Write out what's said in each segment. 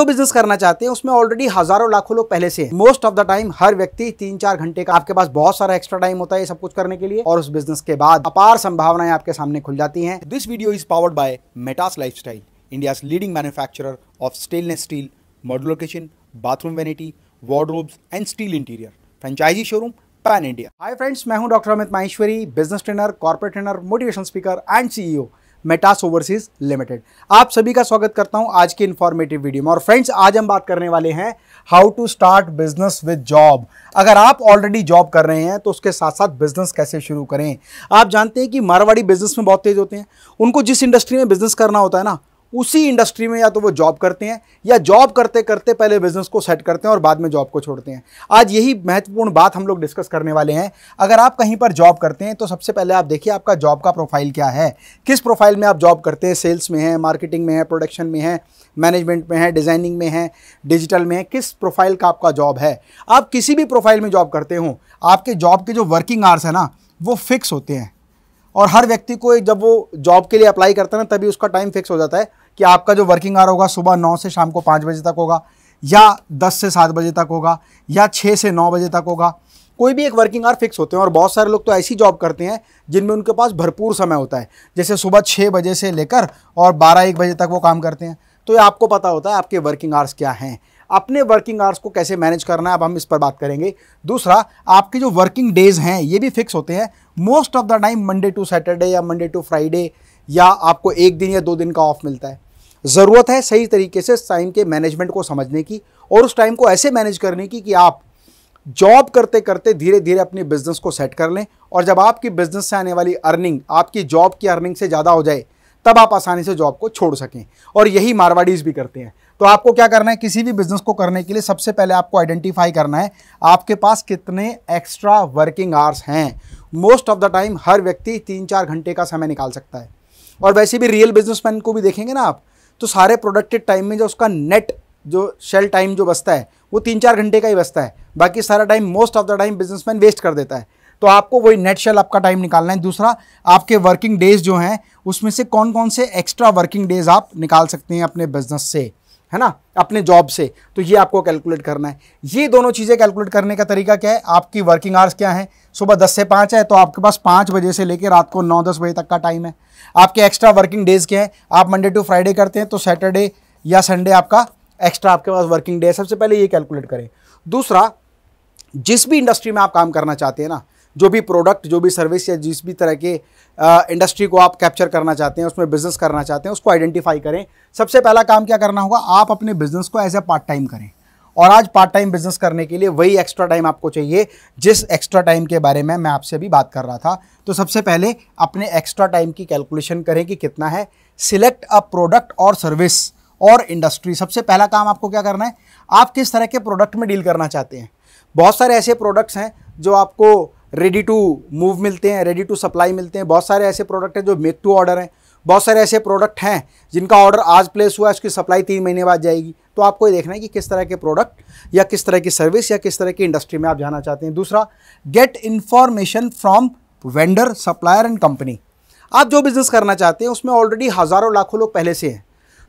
जो बिजनेस करना चाहते हैं उसमें ऑलरेडी हजारों लाखों लोग पहले से मोस्ट ऑफ द टाइम हर व्यक्ति तीन चार घंटे का आपके पास बहुत सारा एक्स्ट्रा टाइम होता है सब कुछ करने के लिए और उस बिजनेस के बाद अपार संभावनाएं आपके सामने खुल जाती है this video is powered by Metas lifestyle India leading manufacturer of stainless steel modular kitchen bathroom vanity wardrobes and steel interior franchise showroom pan India hi friends मैं हूं doctor Amit Maheshwari business trainer corporate trainer motivation speaker and CEO Metas overseas limited आप सभी का स्वागत करता हूं आज के इन्फॉर्मेटिव वीडियो में और फ्रेंड्स आज हम बात करने वाले हैं how to start business with job अगर आप ऑलरेडी जॉब कर रहे हैं तो उसके साथ साथ बिजनेस कैसे शुरू करें आप जानते हैं कि मारवाड़ी बिजनेस में बहुत तेज होते हैं उनको जिस इंडस्ट्री में बिजनेस करना होता है ना उसी इंडस्ट्री में या तो वो जॉब करते हैं या जॉब करते करते पहले बिजनेस को सेट करते हैं और बाद में जॉब को छोड़ते हैं आज यही महत्वपूर्ण बात हम लोग डिस्कस करने वाले हैं अगर आप कहीं पर जॉब करते हैं तो सबसे पहले आप देखिए आपका जॉब का प्रोफाइल क्या है किस प्रोफाइल में आप जॉब करते हैं सेल्स में है मार्केटिंग में है प्रोडक्शन में है मैनेजमेंट में है डिज़ाइनिंग में है डिजिटल में है किस प्रोफाइल का आपका जॉब है आप किसी भी प्रोफाइल में जॉब करते हो आपके जॉब के जो वर्किंग आवर्स हैं ना वो फिक्स होते हैं और हर व्यक्ति को जब वो जॉब के लिए अप्लाई करता है ना तभी उसका टाइम फिक्स हो जाता है कि आपका जो वर्किंग आवर होगा सुबह नौ से शाम को पाँच बजे तक होगा या दस से सात बजे तक होगा या छः से नौ बजे तक होगा कोई भी एक वर्किंग आवर फिक्स होते हैं और बहुत सारे लोग तो ऐसी जॉब करते हैं जिनमें उनके पास भरपूर समय होता है जैसे सुबह छः बजे से लेकर और बारह एक बजे तक वो काम करते हैं तो ये आपको पता होता है आपके वर्किंग आवर्स क्या हैं अपने वर्किंग आवर्स को कैसे मैनेज करना है अब हम इस पर बात करेंगे दूसरा आपके जो वर्किंग डेज हैं ये भी फिक्स होते हैं most of the time Monday to Saturday या मंडे टू फ्राइडे या आपको एक दिन या दो दिन का ऑफ मिलता है ज़रूरत है सही तरीके से टाइम के मैनेजमेंट को समझने की और उस टाइम को ऐसे मैनेज करने की कि आप जॉब करते करते धीरे धीरे अपने बिजनेस को सेट कर लें और जब आपकी बिजनेस से आने वाली अर्निंग आपकी जॉब की अर्निंग से ज़्यादा हो जाए तब आप आसानी से जॉब को छोड़ सकें और यही मारवाड़ीज़ भी करते हैं तो आपको क्या करना है किसी भी बिजनेस को करने के लिए सबसे पहले आपको आइडेंटिफाई करना है आपके पास कितने एक्स्ट्रा वर्किंग आवर्स हैं मोस्ट ऑफ द टाइम हर व्यक्ति तीन चार घंटे का समय निकाल सकता है और वैसे भी रियल बिजनेसमैन को भी देखेंगे ना आप तो सारे प्रोडक्टेड टाइम में जो उसका नेट जो शेल टाइम जो बचता है वो तीन चार घंटे का ही बचता है बाकी सारा time most of the time businessman waste कर देता है तो आपको वही नेट शेल आपका टाइम निकालना है दूसरा आपके वर्किंग डेज जो हैं उसमें से कौन कौन से एक्स्ट्रा वर्किंग डेज आप निकाल सकते हैं अपने बिजनेस से है ना अपने जॉब से तो ये आपको कैलकुलेट करना है ये दोनों चीज़ें कैलकुलेट करने का तरीका क्या है आपकी वर्किंग आवर्स क्या है सुबह दस से पाँच है तो आपके पास पाँच बजे से लेकर रात को नौ दस बजे तक का टाइम है आपके एक्स्ट्रा वर्किंग डेज़ क्या है आप मंडे टू फ्राइडे करते हैं तो सैटरडे या संडे आपका एक्स्ट्रा आपके पास वर्किंग डे है सबसे पहले ये कैलकुलेट करें दूसरा जिस भी इंडस्ट्री में आप काम करना चाहते हैं ना जो भी प्रोडक्ट जो भी सर्विस या जिस भी तरह के इंडस्ट्री को आप कैप्चर करना चाहते हैं उसमें बिजनेस करना चाहते हैं उसको आइडेंटिफाई करें सबसे पहला काम क्या करना होगा आप अपने बिजनेस को एज ए पार्ट टाइम करें और आज पार्ट टाइम बिजनेस करने के लिए वही एक्स्ट्रा टाइम आपको चाहिए जिस एक्स्ट्रा टाइम के बारे में मैं आपसे भी बात कर रहा था तो सबसे पहले अपने एक्स्ट्रा टाइम की कैलकुलेशन करें कि कितना है सिलेक्ट अ प्रोडक्ट और सर्विस और इंडस्ट्री सबसे पहला काम आपको क्या करना है आप किस तरह के प्रोडक्ट में डील करना चाहते हैं बहुत सारे ऐसे प्रोडक्ट्स हैं जो आपको रेडी टू मूव मिलते हैं रेडी टू सप्लाई मिलते हैं बहुत सारे ऐसे प्रोडक्ट हैं जो मेक टू ऑर्डर हैं बहुत सारे ऐसे प्रोडक्ट हैं जिनका ऑर्डर आज प्लेस हुआ है उसकी सप्लाई तीन महीने बाद जाएगी तो आपको ये देखना है कि किस तरह के प्रोडक्ट या किस तरह की सर्विस या किस तरह की इंडस्ट्री में आप जाना चाहते हैं दूसरा get information from vendor supplier and company आप जो बिज़नेस करना चाहते हैं उसमें ऑलरेडी हज़ारों लाखों लोग पहले से हैं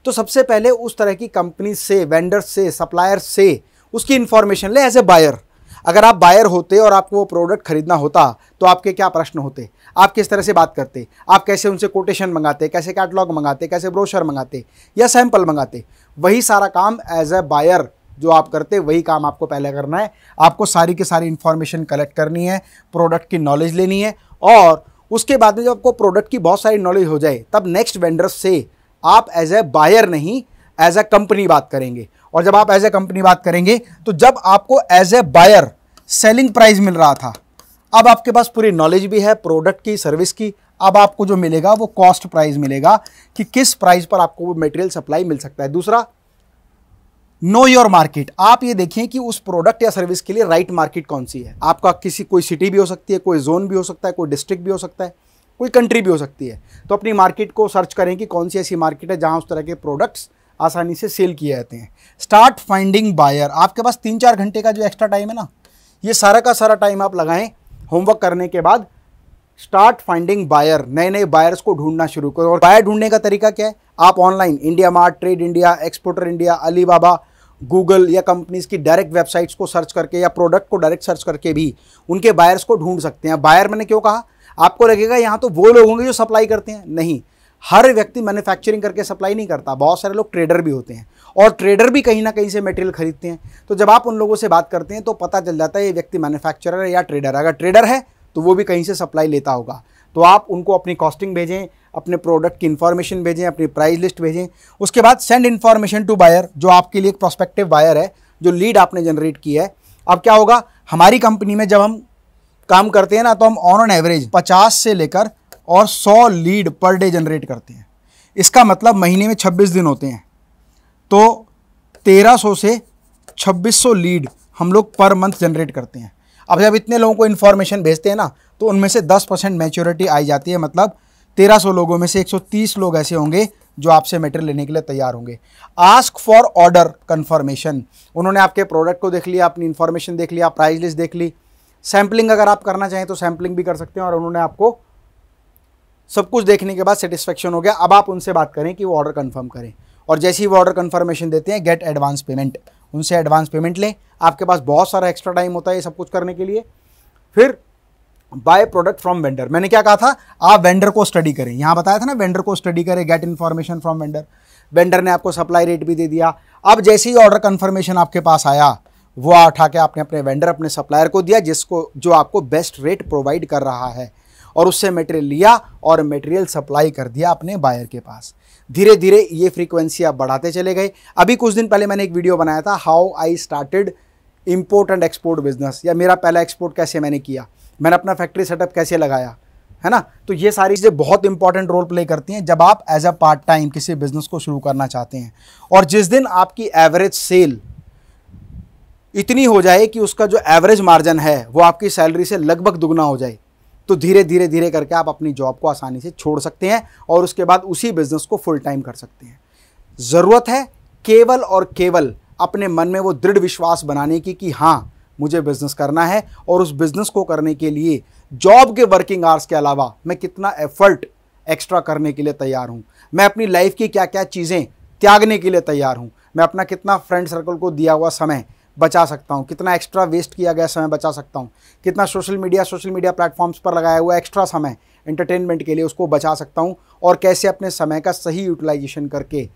तो सबसे पहले उस तरह की कंपनी से वेंडर से सप्लायर से उसकी इन्फॉर्मेशन ले एज ए बायर अगर आप बायर होते और आपको वो प्रोडक्ट खरीदना होता तो आपके क्या प्रश्न होते आप किस तरह से बात करते आप कैसे उनसे कोटेशन मंगाते कैसे कैटलॉग मंगाते कैसे ब्रोशर मंगाते या सैम्पल मंगाते वही सारा काम एज अ बायर जो आप करते वही काम आपको पहले करना है आपको सारी की सारी इन्फॉर्मेशन कलेक्ट करनी है प्रोडक्ट की नॉलेज लेनी है और उसके बाद में जब आपको प्रोडक्ट की बहुत सारी नॉलेज हो जाए तब नेक्स्ट वेंडर से आप एज ए बायर नहीं एज ए कंपनी बात करेंगे और जब आप एज ए कंपनी बात करेंगे तो जब आपको as a buyer selling price मिल रहा था अब आपके पास पूरी नॉलेज भी है प्रोडक्ट की सर्विस की अब आपको जो मिलेगा वो कॉस्ट प्राइस मिलेगा कि किस प्राइस पर आपको वो मटेरियल सप्लाई मिल सकता है दूसरा नो योर मार्केट आप ये देखिए कि उस प्रोडक्ट या सर्विस के लिए राइट right मार्केट कौन सी है आपका किसी कोई सिटी भी हो सकती है कोई जोन भी हो सकता है कोई डिस्ट्रिक्ट भी हो सकता है कोई कंट्री भी हो सकती है तो अपनी मार्केट को सर्च करें कि कौन सी ऐसी मार्केट है जहाँ उस तरह के प्रोडक्ट्स आसानी से सेल किए जाते हैं स्टार्ट फाइंडिंग बायर आपके पास तीन चार घंटे का जो एक्स्ट्रा टाइम है ना ये सारा का सारा टाइम आप लगाएं होमवर्क करने के बाद स्टार्ट फाइंडिंग बायर नए नए बायर्स को ढूंढना शुरू करो और बायर ढूंढने का तरीका क्या है आप online India mart trade India exporter India Alibaba Google या कंपनीज की डायरेक्ट वेबसाइट्स को सर्च करके या प्रोडक्ट को डायरेक्ट सर्च करके भी उनके बायर्स को ढूंढ सकते हैं बायर मैंने क्यों कहा आपको लगेगा यहाँ तो वो लोग होंगे जो सप्लाई करते हैं नहीं हर व्यक्ति मैन्युफैक्चरिंग करके सप्लाई नहीं करता बहुत सारे लोग ट्रेडर भी होते हैं और ट्रेडर भी कहीं ना कहीं से मटेरियल खरीदते हैं तो जब आप उन लोगों से बात करते हैं तो पता चल जाता है ये व्यक्ति मैन्युफैक्चरर है या ट्रेडर है अगर ट्रेडर है तो वो भी कहीं से सप्लाई लेता होगा तो आप उनको अपनी कॉस्टिंग भेजें अपने प्रोडक्ट की इन्फॉर्मेशन भेजें अपनी प्राइस लिस्ट भेजें उसके बाद सेंड इन्फॉर्मेशन टू बायर जो आपके लिए एक प्रोस्पेक्टिव बायर है जो लीड आपने जनरेट किया है अब क्या होगा हमारी कंपनी में जब हम काम करते हैं ना तो हम ऑन ऑन एवरेज 50 से लेकर और 100 लीड पर डे जनरेट करते हैं इसका मतलब महीने में 26 दिन होते हैं तो 1300 से 2600 लीड हम लोग पर मंथ जनरेट करते हैं अब जब इतने लोगों को इन्फॉर्मेशन भेजते हैं ना तो उनमें से 10 परसेंट मेच्योरिटी आई जाती है मतलब 1300 लोगों में से 130 लोग ऐसे होंगे जो आपसे मेटेरियल लेने के लिए तैयार होंगे आस्क फॉर ऑर्डर कन्फर्मेशन उन्होंने आपके प्रोडक्ट को देख लिया अपनी इन्फॉर्मेशन देख लिया प्राइस लिस्ट देख ली सैम्पलिंग अगर आप करना चाहें तो सैम्पलिंग भी कर सकते हैं और उन्होंने आपको सब कुछ देखने के बाद सेटिस्फेक्शन हो गया अब आप उनसे बात करें कि वो ऑर्डर कन्फर्म करें और जैसे ही वो ऑर्डर कन्फर्मेशन देते हैं गेट एडवांस पेमेंट उनसे एडवांस पेमेंट लें आपके पास बहुत सारा एक्स्ट्रा टाइम होता है ये सब कुछ करने के लिए फिर बाय प्रोडक्ट फ्रॉम वेंडर मैंने क्या कहा था आप वेंडर को स्टडी करें यहाँ बताया था ना वेंडर को स्टडी करें get information from vendor vendor ने आपको सप्लाई रेट भी दे दिया अब जैसे ही ऑर्डर कन्फर्मेशन आपके पास आया वो उठा के आपने अपने वेंडर अपने सप्लायर को दिया जिसको जो आपको बेस्ट रेट प्रोवाइड कर रहा है और उससे मटेरियल लिया और मटेरियल सप्लाई कर दिया अपने बायर के पास धीरे धीरे ये फ्रीक्वेंसी आप बढ़ाते चले गए अभी कुछ दिन पहले मैंने एक वीडियो बनाया था how I started import and export business या मेरा पहला एक्सपोर्ट कैसे मैंने किया मैंने अपना फैक्ट्री सेटअप कैसे लगाया है ना तो ये सारी चीज़ें बहुत इंपॉर्टेंट रोल प्ले करती हैं जब आप एज अ पार्ट टाइम किसी बिजनेस को शुरू करना चाहते हैं और जिस दिन आपकी एवरेज सेल इतनी हो जाए कि उसका जो एवरेज मार्जिन है वो आपकी सैलरी से लगभग दुगना हो जाए तो धीरे धीरे धीरे करके आप अपनी जॉब को आसानी से छोड़ सकते हैं और उसके बाद उसी बिजनेस को फुल टाइम कर सकते हैं ज़रूरत है केवल और केवल अपने मन में वो दृढ़ विश्वास बनाने की कि हाँ मुझे बिजनेस करना है और उस बिजनेस को करने के लिए जॉब के वर्किंग आवर्स के अलावा मैं कितना एफर्ट एक्स्ट्रा करने के लिए तैयार हूँ मैं अपनी लाइफ की क्या क्या चीज़ें त्यागने के लिए तैयार हूँ मैं अपना कितना फ्रेंड सर्कल को दिया हुआ समय बचा सकता हूँ कितना एक्स्ट्रा वेस्ट किया गया समय बचा सकता हूँ कितना social media social media platforms पर लगाया हुआ एक्स्ट्रा समय एंटरटेनमेंट के लिए उसको बचा सकता हूँ और कैसे अपने समय का सही यूटिलाइजेशन करके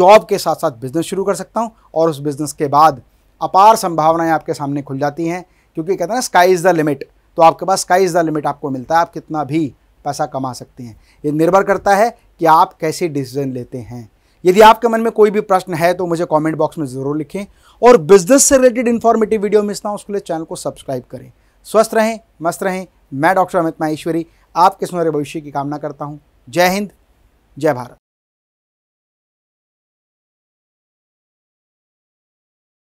जॉब के साथ साथ बिज़नेस शुरू कर सकता हूँ और उस बिज़नेस के बाद अपार संभावनाएँ आपके सामने खुल जाती हैं क्योंकि कहते हैं ना स्काई इज़ द लिमिट तो आपके पास स्काई इज़ द लिमिट आपको मिलता है आप कितना भी पैसा कमा सकते हैं ये निर्भर करता है कि आप कैसे डिसीजन लेते हैं यदि आपके मन में कोई भी प्रश्न है तो मुझे कमेंट बॉक्स में ज़रूर लिखें और बिजनेस से रिलेटेड इन्फॉर्मेटिव वीडियो मिस ना उसके लिए चैनल को सब्सक्राइब करें स्वस्थ रहें मस्त रहें मैं डॉक्टर अमित माहेश्वरी आपके सुनहरे भविष्य की कामना करता हूँ जय हिंद जय भारत